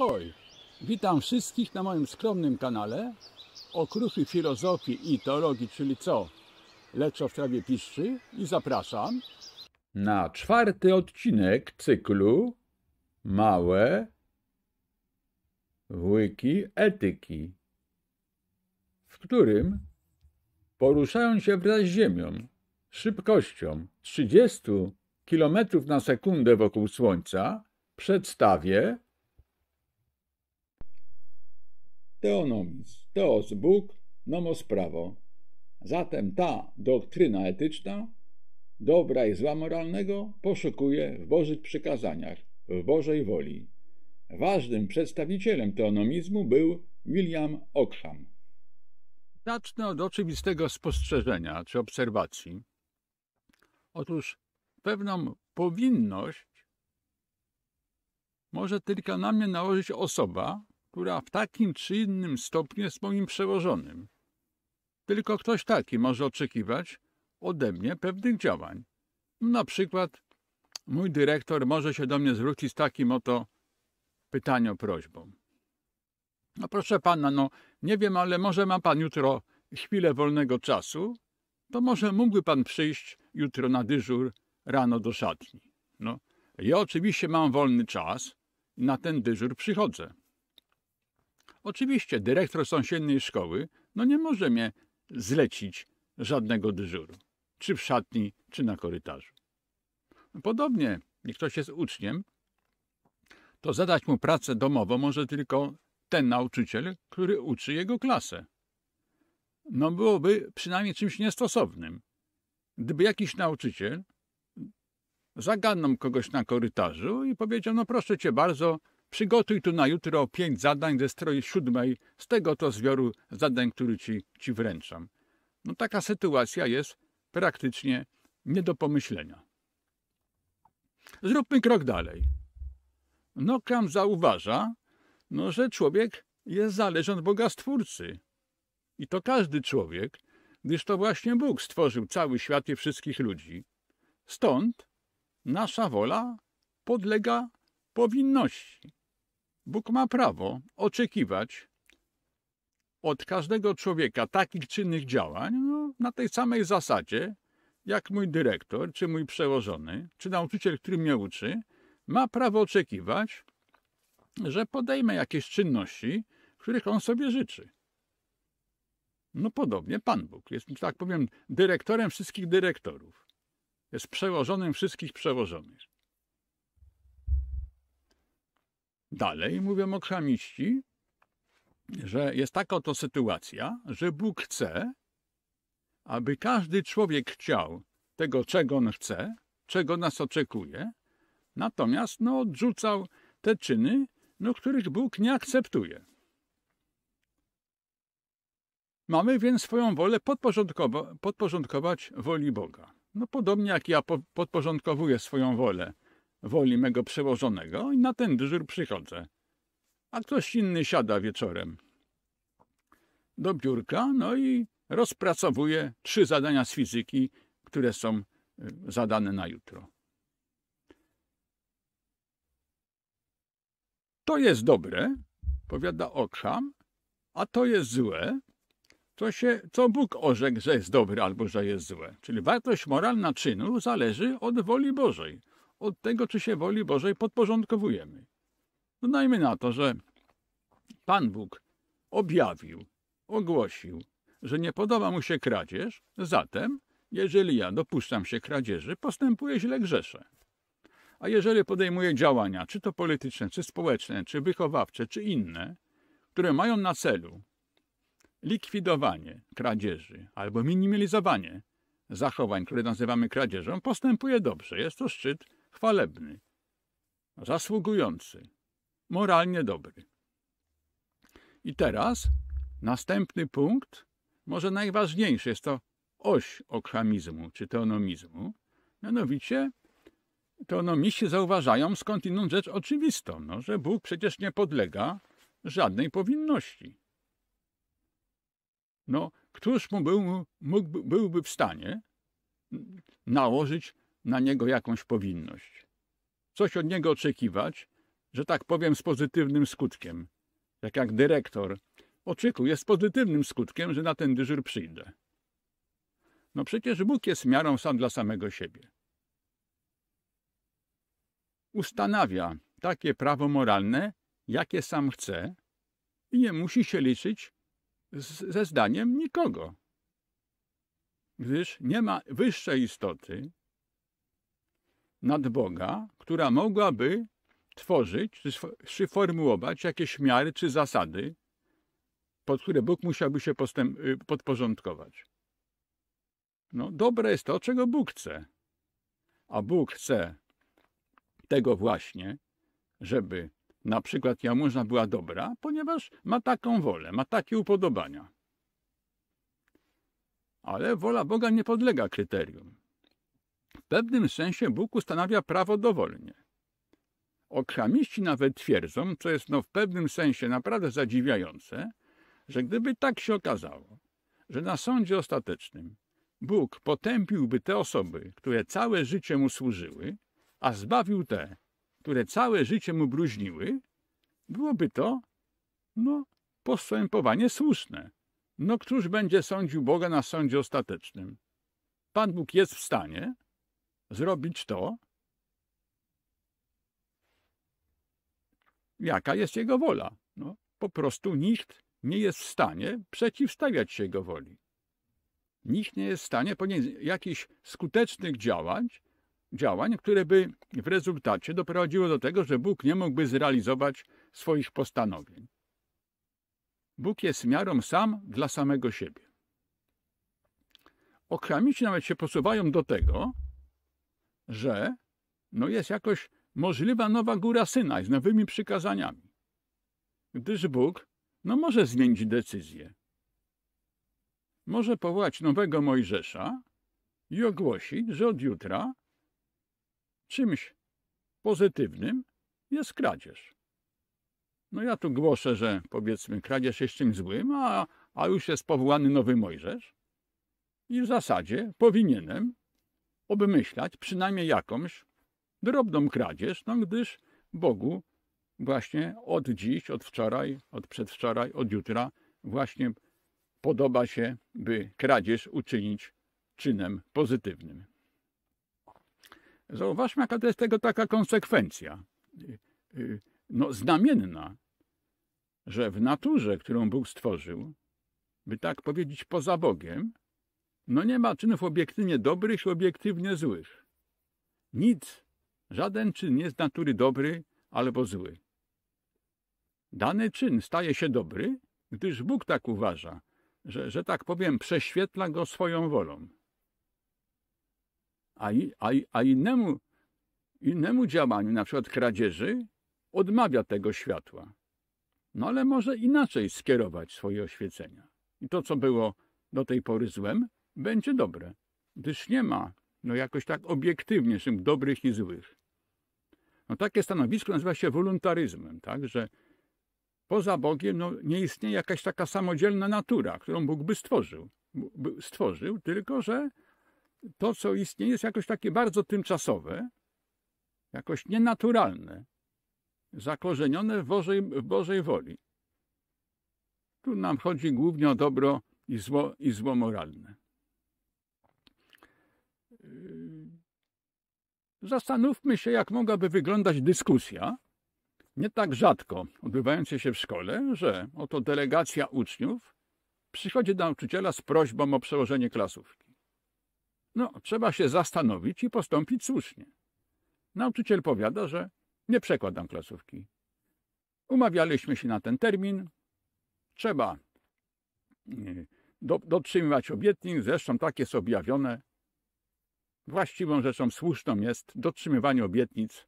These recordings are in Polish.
Ahoj! Witam wszystkich na moim skromnym kanale o filozofii i teologii, czyli co? Leczo w trawie piszczy i zapraszam na czwarty odcinek cyklu Małe Włyki Etyki, w którym poruszają się wraz z Ziemią szybkością 30 km na sekundę wokół Słońca przedstawię teonomis, teos Bóg, nomos prawo. Zatem ta doktryna etyczna, dobra i zła moralnego, poszukuje w Bożych przykazaniach, w Bożej woli. Ważnym przedstawicielem teonomizmu był William Ockham. Zacznę od oczywistego spostrzeżenia czy obserwacji. Otóż pewną powinność może tylko na mnie nałożyć osoba, która w takim czy innym stopniu jest moim przełożonym. Tylko ktoś taki może oczekiwać ode mnie pewnych działań. Na przykład mój dyrektor może się do mnie zwrócić z takim oto pytaniem, prośbą. No proszę pana, no nie wiem, ale może ma pan jutro chwilę wolnego czasu, to może mógłby pan przyjść jutro na dyżur rano do szatni. No, ja oczywiście mam wolny czas i na ten dyżur przychodzę. Oczywiście dyrektor sąsiedniej szkoły no nie może mnie zlecić żadnego dyżuru, czy w szatni, czy na korytarzu. Podobnie, jak ktoś jest uczniem, to zadać mu pracę domową może tylko ten nauczyciel, który uczy jego klasę. No byłoby przynajmniej czymś niestosownym. Gdyby jakiś nauczyciel zagadnął kogoś na korytarzu i powiedział, no proszę cię bardzo, Przygotuj tu na jutro pięć zadań ze stroi siódmej, z tego to zbioru zadań, który ci, ci wręczam. No taka sytuacja jest praktycznie nie do pomyślenia. Zróbmy krok dalej. No, kam zauważa, no, że człowiek jest zależny od Boga Stwórcy. I to każdy człowiek, gdyż to właśnie Bóg stworzył cały świat i wszystkich ludzi. Stąd nasza wola podlega powinności. Bóg ma prawo oczekiwać od każdego człowieka takich czynnych działań no, na tej samej zasadzie, jak mój dyrektor, czy mój przełożony, czy nauczyciel, który mnie uczy, ma prawo oczekiwać, że podejmę jakieś czynności, których on sobie życzy. No podobnie Pan Bóg jest, tak powiem, dyrektorem wszystkich dyrektorów. Jest przełożonym wszystkich przełożonych. Dalej mówią okrzamiści, że jest taka oto sytuacja, że Bóg chce, aby każdy człowiek chciał tego, czego on chce, czego nas oczekuje, natomiast no, odrzucał te czyny, no, których Bóg nie akceptuje. Mamy więc swoją wolę podporządkować woli Boga. No, podobnie jak ja podporządkowuję swoją wolę woli mego przełożonego i na ten dyżur przychodzę. A ktoś inny siada wieczorem do biurka, no i rozpracowuje trzy zadania z fizyki, które są y, zadane na jutro. To jest dobre, powiada Okham, a to jest złe, Co się, co Bóg orzekł, że jest dobre albo że jest złe. Czyli wartość moralna czynu zależy od woli Bożej od tego, czy się woli Bożej podporządkowujemy. Dodajmy no na to, że Pan Bóg objawił, ogłosił, że nie podoba mu się kradzież, zatem, jeżeli ja dopuszczam się kradzieży, postępuję źle grzeszę. A jeżeli podejmuję działania, czy to polityczne, czy społeczne, czy wychowawcze, czy inne, które mają na celu likwidowanie kradzieży albo minimalizowanie zachowań, które nazywamy kradzieżą, postępuje dobrze. Jest to szczyt chwalebny, zasługujący, moralnie dobry. I teraz następny punkt, może najważniejszy, jest to oś okhamizmu czy teonomizmu. Mianowicie teonomiści zauważają skądinąd rzecz oczywistą, no, że Bóg przecież nie podlega żadnej powinności. No, któż mu był, byłby w stanie nałożyć na niego jakąś powinność. Coś od niego oczekiwać, że tak powiem z pozytywnym skutkiem. Tak jak dyrektor oczekuje z pozytywnym skutkiem, że na ten dyżur przyjdę. No przecież Bóg jest miarą sam dla samego siebie. Ustanawia takie prawo moralne, jakie sam chce i nie musi się liczyć z, ze zdaniem nikogo. Gdyż nie ma wyższej istoty, nad Boga, która mogłaby tworzyć czy formułować jakieś miary czy zasady, pod które Bóg musiałby się y, podporządkować. No, dobre jest to, czego Bóg chce. A Bóg chce tego właśnie, żeby na przykład jałmużna była dobra, ponieważ ma taką wolę, ma takie upodobania. Ale wola Boga nie podlega kryterium pewnym sensie Bóg ustanawia prawo dowolnie. Okramiści nawet twierdzą, co jest no w pewnym sensie naprawdę zadziwiające, że gdyby tak się okazało, że na sądzie ostatecznym Bóg potępiłby te osoby, które całe życie mu służyły, a zbawił te, które całe życie mu bruźniły, byłoby to, no, postępowanie słuszne. No, któż będzie sądził Boga na sądzie ostatecznym? Pan Bóg jest w stanie, zrobić to, jaka jest jego wola. No, po prostu nikt nie jest w stanie przeciwstawiać się jego woli. Nikt nie jest w stanie podjąć jakichś skutecznych działań, działań, które by w rezultacie doprowadziło do tego, że Bóg nie mógłby zrealizować swoich postanowień. Bóg jest miarą sam dla samego siebie. Okramici nawet się posuwają do tego, że no jest jakoś możliwa nowa góra Synaj z nowymi przykazaniami. Gdyż Bóg no może zmienić decyzję. Może powołać nowego Mojżesza i ogłosić, że od jutra czymś pozytywnym jest kradzież. No ja tu głoszę, że powiedzmy kradzież jest czymś złym, a, a już jest powołany nowy Mojżesz. I w zasadzie powinienem obmyślać przynajmniej jakąś drobną kradzież, no gdyż Bogu właśnie od dziś, od wczoraj, od przedwczoraj, od jutra właśnie podoba się, by kradzież uczynić czynem pozytywnym. Zauważmy, jaka to jest tego taka konsekwencja, y, y, no znamienna, że w naturze, którą Bóg stworzył, by tak powiedzieć poza Bogiem, no nie ma czynów obiektywnie dobrych i obiektywnie złych. Nic, żaden czyn jest z natury dobry albo zły. Dany czyn staje się dobry, gdyż Bóg tak uważa, że, że tak powiem, prześwietla go swoją wolą. A, a, a innemu, innemu działaniu, na przykład kradzieży, odmawia tego światła. No ale może inaczej skierować swoje oświecenia. I to, co było do tej pory złem, będzie dobre. Gdyż nie ma, no jakoś tak obiektywnie, czym dobrych i złych. No takie stanowisko nazywa się woluntaryzmem, tak, że poza Bogiem no, nie istnieje jakaś taka samodzielna natura, którą Bóg by stworzył. By stworzył, tylko że to, co istnieje, jest jakoś takie bardzo tymczasowe, jakoś nienaturalne, zakorzenione w Bożej, w Bożej woli. Tu nam chodzi głównie o dobro i zło, i zło moralne. Zastanówmy się, jak mogłaby wyglądać dyskusja, nie tak rzadko odbywająca się w szkole, że oto delegacja uczniów przychodzi do nauczyciela z prośbą o przełożenie klasówki. No, trzeba się zastanowić i postąpić słusznie. Nauczyciel powiada, że nie przekładam klasówki. Umawialiśmy się na ten termin. Trzeba mm, dotrzymywać obietnic, zresztą takie są objawione właściwą rzeczą słuszną jest dotrzymywanie obietnic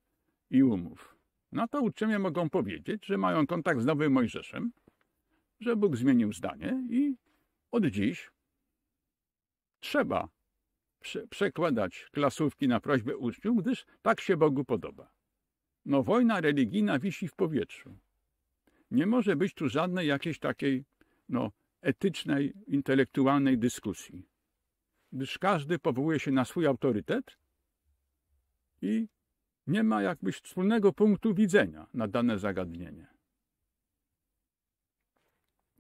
i umów. Na to uczniowie mogą powiedzieć, że mają kontakt z Nowym Mojżeszem, że Bóg zmienił zdanie i od dziś trzeba prze przekładać klasówki na prośbę uczniów, gdyż tak się Bogu podoba. No wojna religijna wisi w powietrzu. Nie może być tu żadnej jakiejś takiej no, etycznej, intelektualnej dyskusji gdyż każdy powołuje się na swój autorytet i nie ma jakbyś wspólnego punktu widzenia na dane zagadnienie.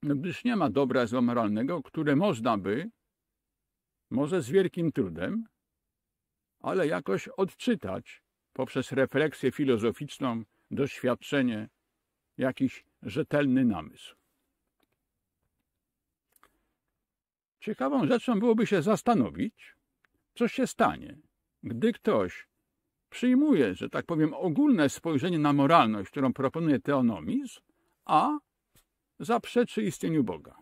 No gdyż nie ma dobra zła moralnego, które można by, może z wielkim trudem, ale jakoś odczytać poprzez refleksję filozoficzną, doświadczenie, jakiś rzetelny namysł. Ciekawą rzeczą byłoby się zastanowić, co się stanie, gdy ktoś przyjmuje, że tak powiem, ogólne spojrzenie na moralność, którą proponuje teonomizm, a zaprzeczy istnieniu Boga.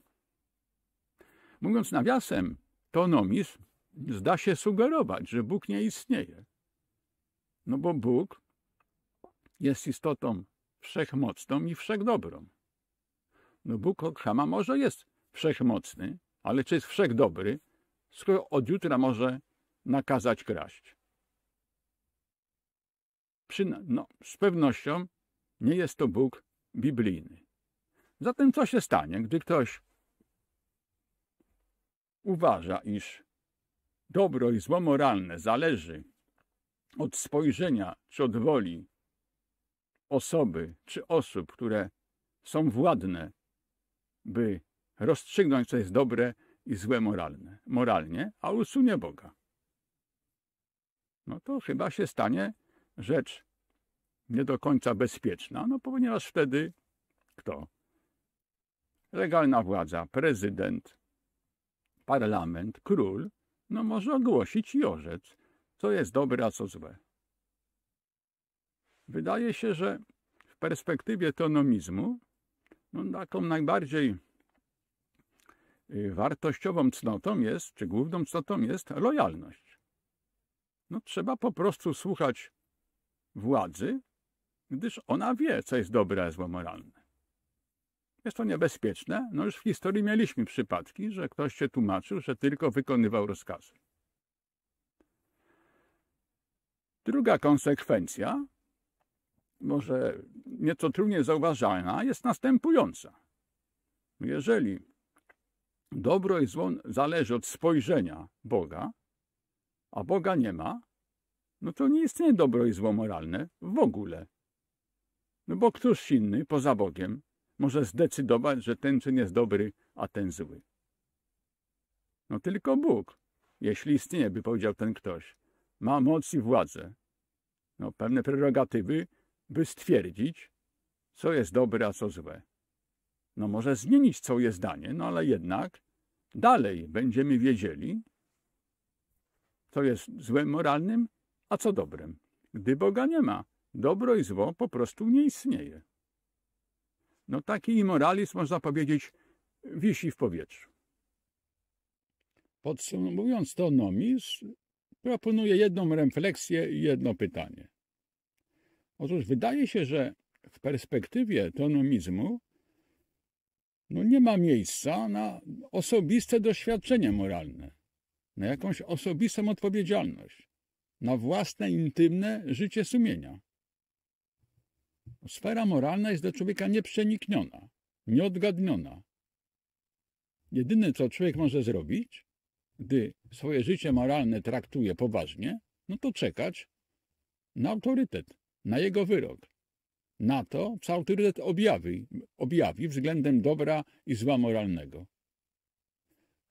Mówiąc nawiasem, teonomizm zda się sugerować, że Bóg nie istnieje. No bo Bóg jest istotą wszechmocną i wszechdobrą. No Bóg Okhama może jest wszechmocny, ale czy jest wszechdobry, skoro od jutra może nakazać kraść? Przyna no, z pewnością nie jest to Bóg biblijny. Zatem co się stanie, gdy ktoś uważa, iż dobro i zło moralne zależy od spojrzenia czy od woli osoby czy osób, które są władne, by rozstrzygnąć, co jest dobre i złe moralne, moralnie, a usunie Boga. No to chyba się stanie rzecz nie do końca bezpieczna, no ponieważ wtedy kto? Legalna władza, prezydent, parlament, król, no może ogłosić i orzec, co jest dobre, a co złe. Wydaje się, że w perspektywie tonomizmu no, taką najbardziej Y, wartościową cnotą jest, czy główną cnotą jest lojalność. No, trzeba po prostu słuchać władzy, gdyż ona wie, co jest dobre, a zło moralne. Jest to niebezpieczne. No już w historii mieliśmy przypadki, że ktoś się tłumaczył, że tylko wykonywał rozkazy. Druga konsekwencja, może nieco trudniej zauważalna, jest następująca. Jeżeli dobro i zło zależy od spojrzenia Boga, a Boga nie ma, no to nie istnieje dobro i zło moralne w ogóle. No bo któż inny poza Bogiem może zdecydować, że ten czyn jest dobry, a ten zły? No tylko Bóg, jeśli istnieje, by powiedział ten ktoś, ma moc i władzę, no pewne prerogatywy, by stwierdzić, co jest dobre, a co złe no może zmienić swoje zdanie, no ale jednak dalej będziemy wiedzieli, co jest złem moralnym, a co dobrem. Gdy Boga nie ma, dobro i zło po prostu nie istnieje. No taki imoralizm, można powiedzieć, wisi w powietrzu. Podsumowując to, Nomis proponuje jedną refleksję i jedno pytanie. Otóż wydaje się, że w perspektywie tonomizmu no nie ma miejsca na osobiste doświadczenie moralne, na jakąś osobistą odpowiedzialność, na własne intymne życie sumienia. Sfera moralna jest dla człowieka nieprzenikniona, nieodgadniona. Jedyne, co człowiek może zrobić, gdy swoje życie moralne traktuje poważnie, no to czekać na autorytet, na jego wyrok, na to, co autorytet objawi, objawi względem dobra i zła moralnego.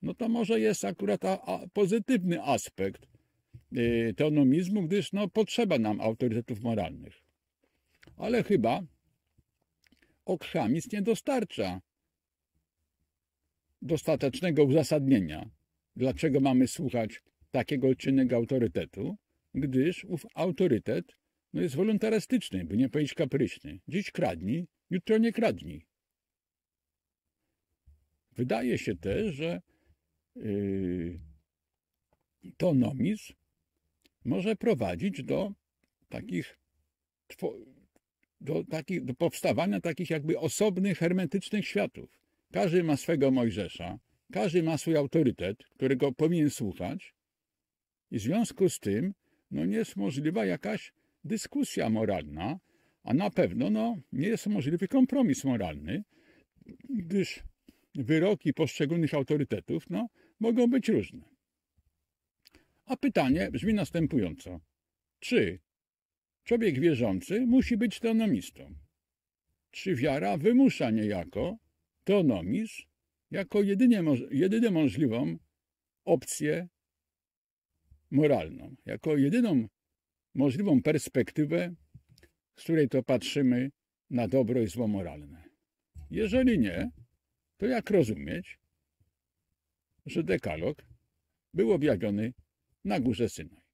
No to może jest akurat a, a, pozytywny aspekt y, teonomizmu, gdyż no, potrzeba nam autorytetów moralnych. Ale chyba okrzamizm nie dostarcza dostatecznego uzasadnienia, dlaczego mamy słuchać takiego czynnego autorytetu, gdyż ów autorytet no jest wolontarystyczny, by nie powiedzieć kapryśny. Dziś kradnij, jutro nie kradnij. Wydaje się też, że yy, to nomizm może prowadzić do takich do, do powstawania takich jakby osobnych, hermetycznych światów. Każdy ma swego Mojżesza, każdy ma swój autorytet, którego powinien słuchać i w związku z tym no, nie jest możliwa jakaś dyskusja moralna, a na pewno no, nie jest możliwy kompromis moralny, gdyż wyroki poszczególnych autorytetów no, mogą być różne. A pytanie brzmi następująco. Czy człowiek wierzący musi być teonomistą? Czy wiara wymusza niejako teonomizm jako jedynie, jedynie możliwą opcję moralną, jako jedyną możliwą perspektywę, z której to patrzymy na dobro i zło moralne. Jeżeli nie, to jak rozumieć, że dekalog był objawiony na górze Synaj?